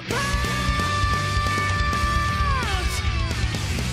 Champagne!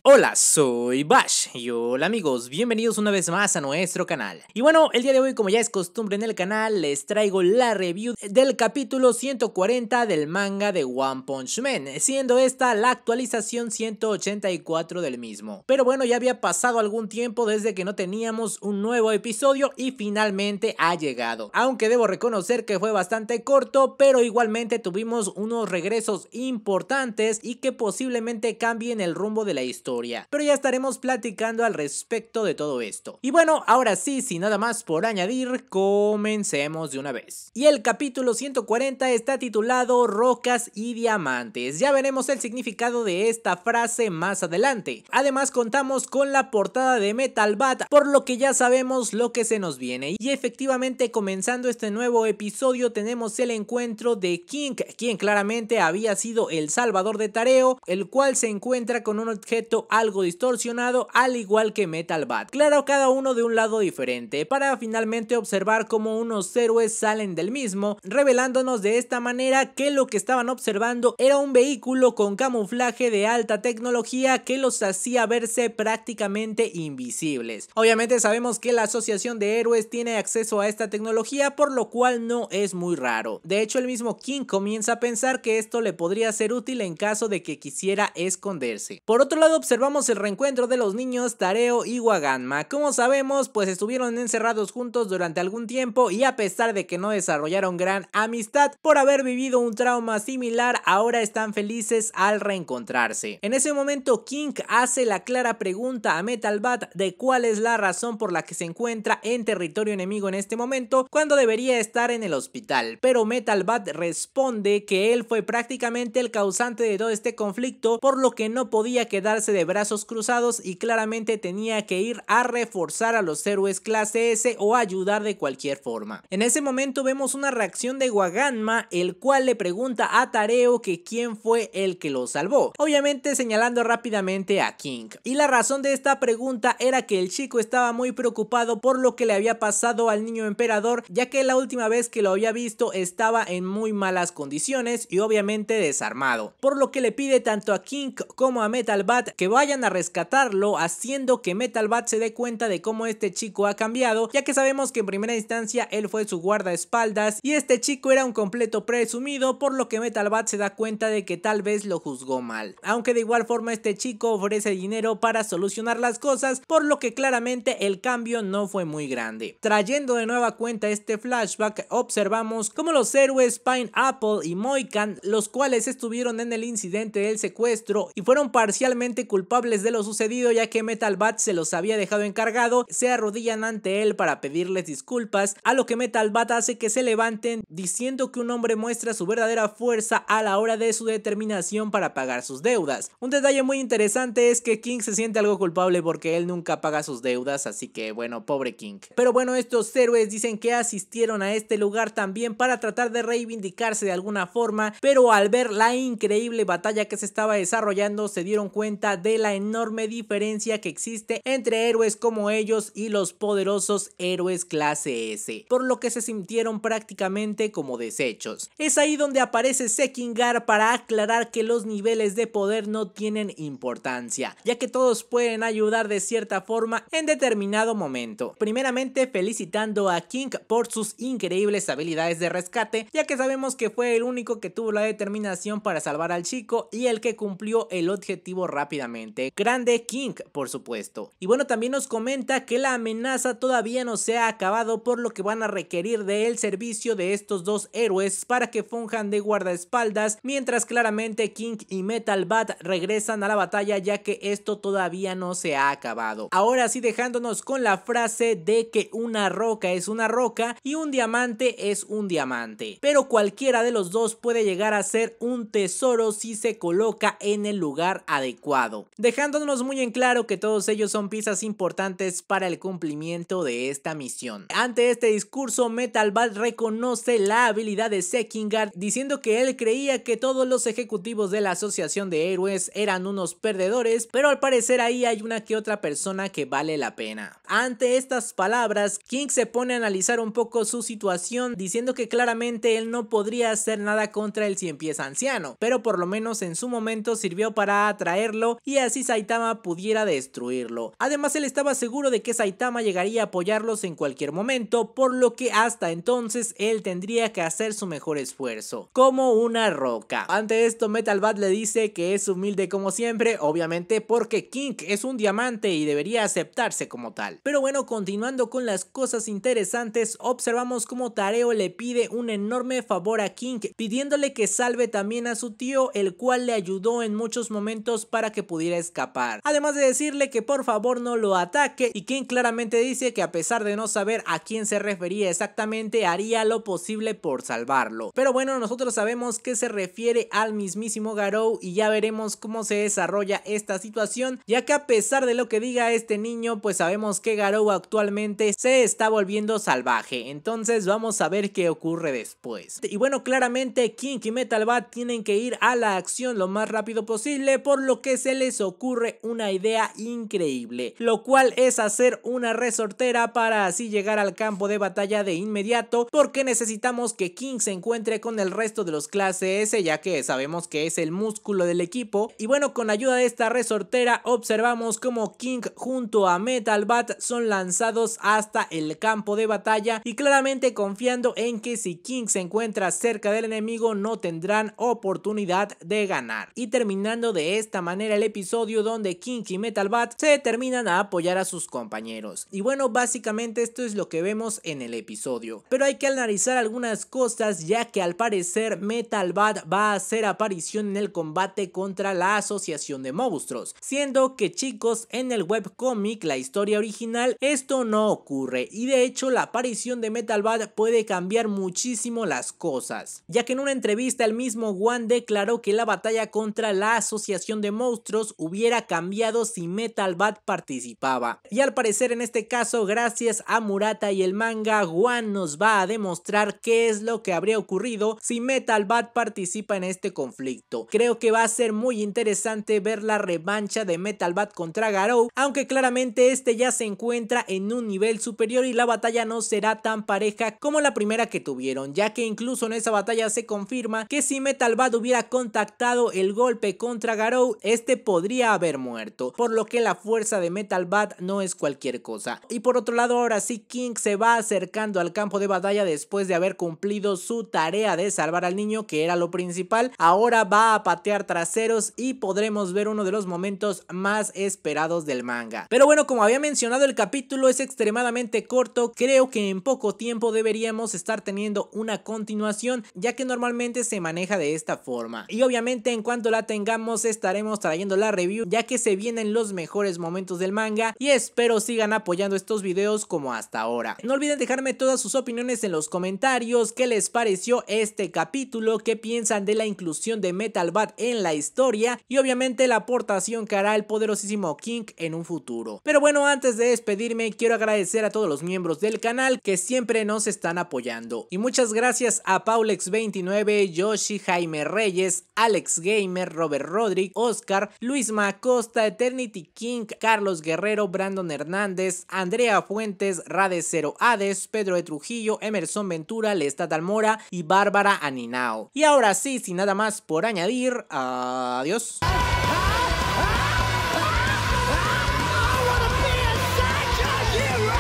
Hola, soy Bash y hola amigos, bienvenidos una vez más a nuestro canal. Y bueno, el día de hoy como ya es costumbre en el canal, les traigo la review del capítulo 140 del manga de One Punch Man, siendo esta la actualización 184 del mismo. Pero bueno, ya había pasado algún tiempo desde que no teníamos un nuevo episodio y finalmente ha llegado. Aunque debo reconocer que fue bastante corto, pero igualmente tuvimos unos regresos importantes y que posiblemente cambien el rumbo de la historia. Pero ya estaremos platicando al respecto de todo esto. Y bueno, ahora sí, sin nada más por añadir, comencemos de una vez. Y el capítulo 140 está titulado Rocas y Diamantes. Ya veremos el significado de esta frase más adelante. Además contamos con la portada de Metal Bat, por lo que ya sabemos lo que se nos viene. Y efectivamente comenzando este nuevo episodio tenemos el encuentro de King, quien claramente había sido el salvador de Tareo, el cual se encuentra con un objeto algo distorsionado al igual que Metal Bat, claro cada uno de un lado diferente, para finalmente observar cómo unos héroes salen del mismo, revelándonos de esta manera que lo que estaban observando era un vehículo con camuflaje de alta tecnología que los hacía verse prácticamente invisibles. Obviamente sabemos que la Asociación de Héroes tiene acceso a esta tecnología por lo cual no es muy raro. De hecho el mismo King comienza a pensar que esto le podría ser útil en caso de que quisiera esconderse. Por otro lado observamos observamos el reencuentro de los niños Tareo y Waganma. Como sabemos, pues estuvieron encerrados juntos durante algún tiempo y a pesar de que no desarrollaron gran amistad por haber vivido un trauma similar, ahora están felices al reencontrarse. En ese momento, King hace la clara pregunta a Metal Bat de cuál es la razón por la que se encuentra en territorio enemigo en este momento cuando debería estar en el hospital, pero Metal Bat responde que él fue prácticamente el causante de todo este conflicto por lo que no podía quedarse de brazos cruzados y claramente tenía que ir a reforzar a los héroes clase S o ayudar de cualquier forma. En ese momento vemos una reacción de Waganma, el cual le pregunta a Tareo que quién fue el que lo salvó, obviamente señalando rápidamente a King. Y la razón de esta pregunta era que el chico estaba muy preocupado por lo que le había pasado al niño emperador, ya que la última vez que lo había visto estaba en muy malas condiciones y obviamente desarmado, por lo que le pide tanto a King como a Metal Bat que vayan a rescatarlo haciendo que Metal Bat se dé cuenta de cómo este chico ha cambiado, ya que sabemos que en primera instancia él fue su guardaespaldas y este chico era un completo presumido, por lo que Metal Bat se da cuenta de que tal vez lo juzgó mal. Aunque de igual forma este chico ofrece dinero para solucionar las cosas, por lo que claramente el cambio no fue muy grande. Trayendo de nueva cuenta este flashback, observamos cómo los héroes Pineapple y Moikan, los cuales estuvieron en el incidente del secuestro y fueron parcialmente culpables culpables de lo sucedido ya que Metal Bat se los había dejado encargado, se arrodillan ante él para pedirles disculpas, a lo que Metal Bat hace que se levanten diciendo que un hombre muestra su verdadera fuerza a la hora de su determinación para pagar sus deudas. Un detalle muy interesante es que King se siente algo culpable porque él nunca paga sus deudas, así que bueno, pobre King. Pero bueno, estos héroes dicen que asistieron a este lugar también para tratar de reivindicarse de alguna forma, pero al ver la increíble batalla que se estaba desarrollando se dieron cuenta de la enorme diferencia que existe entre héroes como ellos y los poderosos héroes clase S, por lo que se sintieron prácticamente como desechos. Es ahí donde aparece Sekingar para aclarar que los niveles de poder no tienen importancia, ya que todos pueden ayudar de cierta forma en determinado momento. Primeramente felicitando a King por sus increíbles habilidades de rescate, ya que sabemos que fue el único que tuvo la determinación para salvar al chico y el que cumplió el objetivo rápidamente Grande King, por supuesto. Y bueno, también nos comenta que la amenaza todavía no se ha acabado, por lo que van a requerir del servicio de estos dos héroes para que funjan de guardaespaldas, mientras claramente King y Metal Bat regresan a la batalla ya que esto todavía no se ha acabado. Ahora sí dejándonos con la frase de que una roca es una roca y un diamante es un diamante. Pero cualquiera de los dos puede llegar a ser un tesoro si se coloca en el lugar adecuado dejándonos muy en claro que todos ellos son piezas importantes para el cumplimiento de esta misión. Ante este discurso, Metal Bat reconoce la habilidad de Sekingard, diciendo que él creía que todos los ejecutivos de la Asociación de Héroes eran unos perdedores, pero al parecer ahí hay una que otra persona que vale la pena. Ante estas palabras, King se pone a analizar un poco su situación, diciendo que claramente él no podría hacer nada contra el cien pies anciano, pero por lo menos en su momento sirvió para atraerlo y si Saitama pudiera destruirlo. Además, él estaba seguro de que Saitama llegaría a apoyarlos en cualquier momento, por lo que hasta entonces él tendría que hacer su mejor esfuerzo, como una roca. Ante esto, Metal Bat le dice que es humilde como siempre, obviamente porque King es un diamante y debería aceptarse como tal. Pero bueno, continuando con las cosas interesantes, observamos como Tareo le pide un enorme favor a King, pidiéndole que salve también a su tío, el cual le ayudó en muchos momentos para que pudiera escapar. Además de decirle que por favor no lo ataque y King claramente dice que a pesar de no saber a quién se refería exactamente haría lo posible por salvarlo. Pero bueno, nosotros sabemos que se refiere al mismísimo Garou y ya veremos cómo se desarrolla esta situación ya que a pesar de lo que diga este niño pues sabemos que Garou actualmente se está volviendo salvaje. Entonces vamos a ver qué ocurre después. Y bueno, claramente King y Metal Bat tienen que ir a la acción lo más rápido posible por lo que se les ocurre una idea increíble, lo cual es hacer una resortera para así llegar al campo de batalla de inmediato porque necesitamos que King se encuentre con el resto de los clases S ya que sabemos que es el músculo del equipo y bueno con ayuda de esta resortera observamos como King junto a Metal Bat son lanzados hasta el campo de batalla y claramente confiando en que si King se encuentra cerca del enemigo no tendrán oportunidad de ganar y terminando de esta manera el episodio episodio donde King y Metal Bat se determinan a apoyar a sus compañeros. Y bueno, básicamente esto es lo que vemos en el episodio. Pero hay que analizar algunas cosas ya que al parecer Metal Bat va a hacer aparición en el combate contra la Asociación de Monstruos. Siendo que chicos, en el webcomic, la historia original, esto no ocurre. Y de hecho la aparición de Metal Bat puede cambiar muchísimo las cosas. Ya que en una entrevista el mismo Wan declaró que la batalla contra la Asociación de Monstruos hubiera cambiado si Metal Bat participaba. Y al parecer en este caso, gracias a Murata y el manga, Juan nos va a demostrar qué es lo que habría ocurrido si Metal Bat participa en este conflicto. Creo que va a ser muy interesante ver la revancha de Metal Bat contra Garou, aunque claramente este ya se encuentra en un nivel superior y la batalla no será tan pareja como la primera que tuvieron, ya que incluso en esa batalla se confirma que si Metal Bat hubiera contactado el golpe contra Garou, este podría haber muerto, por lo que la fuerza de Metal Bat no es cualquier cosa. Y por otro lado, ahora sí King se va acercando al campo de batalla después de haber cumplido su tarea de salvar al niño, que era lo principal. Ahora va a patear traseros y podremos ver uno de los momentos más esperados del manga. Pero bueno, como había mencionado, el capítulo es extremadamente corto. Creo que en poco tiempo deberíamos estar teniendo una continuación, ya que normalmente se maneja de esta forma. Y obviamente en cuanto la tengamos estaremos trayendo la review ya que se vienen los mejores momentos del manga y espero sigan apoyando estos videos como hasta ahora. No olviden dejarme todas sus opiniones en los comentarios, qué les pareció este capítulo, qué piensan de la inclusión de Metal Bat en la historia y obviamente la aportación que hará el poderosísimo King en un futuro. Pero bueno, antes de despedirme quiero agradecer a todos los miembros del canal que siempre nos están apoyando. Y muchas gracias a Paulex29, Yoshi, Jaime Reyes, Alex Gamer, Robert Rodrick, Oscar, Luis Luis Macosta, Eternity King, Carlos Guerrero, Brandon Hernández, Andrea Fuentes, Rade Cero Hades, Pedro de Trujillo, Emerson Ventura, Lestat Almora y Bárbara Aninao. Y ahora sí, sin nada más por añadir, adiós.